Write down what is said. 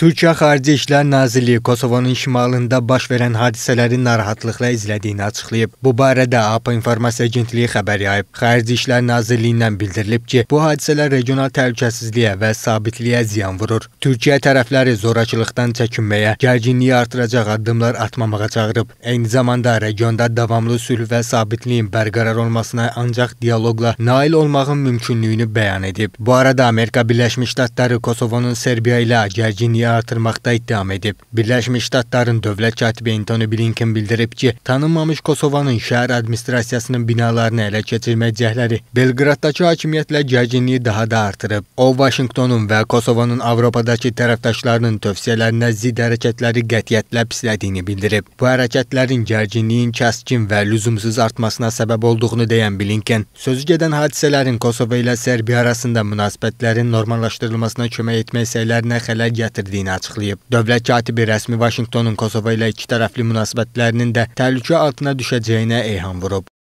Türkiyə Xarici İşlər Nazirliyi Kosovanın şimalında baş verən hadisələri narahatlıqla izlədiyini açıqlayıb. Bu barədə AP İnformasiya Agentliyi xəbər yayıb. Xarici İşlər Nazirliyindən bildirilib ki, bu hadisələr regional təhlükəsizliyə və sabitliyə ziyan vurur. Türkiyə tərəfləri zorakılıqdan çəkinməyə, gərginliyi artıracaq addımlar atmamağa çağırıb. Eyni zamanda regionda davamlı sülh və sabitliyin bərqərar olmasına ancaq dialoqla nail olmağın mümkünlüyünü bəyan edib. Bu arada Amerika Birləşmiş Ştatları Kosovanın Serbiya ilə gərginliyi dəstəyi artırmaqda ittiham edib. Birləşmiş Ştatların dövlət katibi Antony Blinken bildirib ki, tanınmamış Kosovanın şəhər administrasiyasının binalarını ələ keçirmək cəhdləri Belqraddakı hakimiyyətlə gərginliyi daha da artırıb. O, Vaşinqtonun və Kosovanın Avropadakı tərəfdaşlarının tövsiyələrinə zidd hərəkətləri qətiyyətlə pislədiyini bildirib. Bu hərəkətlərin gərginliyin kəskin və lüzumsuz artmasına səbəb olduğunu deyən Blinken, sözü gedən hadisələrin Kosova ilə Serbiya arasında münasibətlərin normallaşdırılmasına kömək etmək səylərinə xələl gətirdi verdiyini açıqlayıb. Dövlət katibi rəsmi Vaşinqtonun Kosova ilə ikitərəfli münasibətlərinin də təhlükə altına düşəcəyinə eyham vurub.